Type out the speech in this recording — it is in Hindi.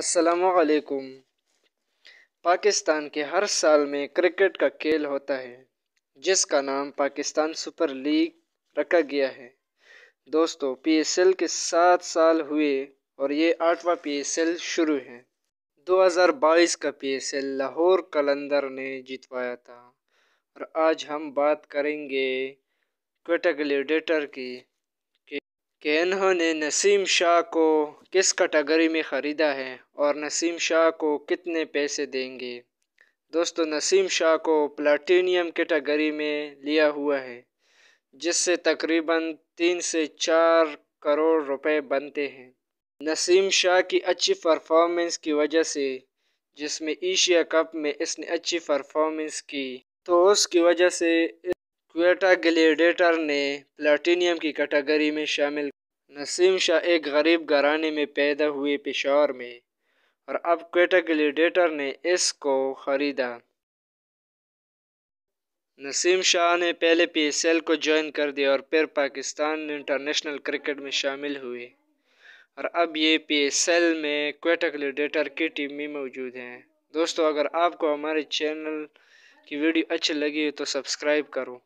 असलकुम पाकिस्तान के हर साल में क्रिकेट का खेल होता है जिसका नाम पाकिस्तान सुपर लीग रखा गया है दोस्तों पीएसएल के सात साल हुए और ये आठवां पीएसएल शुरू है 2022 का पीएसएल लाहौर कलंदर ने जितवाया था और आज हम बात करेंगे क्वेटागलेडेटर की कि इन्होंने नसीम शाह को किस कैटेगरी में ख़रीदा है और नसीम शाह को कितने पैसे देंगे दोस्तों नसीम शाह को प्लाटीनियम कैटेगरी में लिया हुआ है जिससे तकरीबन तीन से चार करोड़ रुपए बनते हैं नसीम शाह की अच्छी परफॉर्मेंस की वजह से जिसमें एशिया कप में इसने अच्छी परफॉर्मेंस की तो उसकी वजह से क्वेटा ग्लेडेटर ने प्लाटीनियम की कैटेगरी में शामिल नसीम शाह एक गरीब घराने में पैदा हुए पेशावर में और अब क्वेटा ग्लेडिएटर ने इसको ख़रीदा नसीम शाह ने पहले पीएसएल को ज्वाइन कर दिया और फिर पाकिस्तान इंटरनेशनल क्रिकेट में शामिल हुए और अब ये पीएसएल में क्वेटा ग्लेडिएटर की टीम में मौजूद हैं दोस्तों अगर आपको हमारे चैनल की वीडियो अच्छी लगी तो सब्सक्राइब करो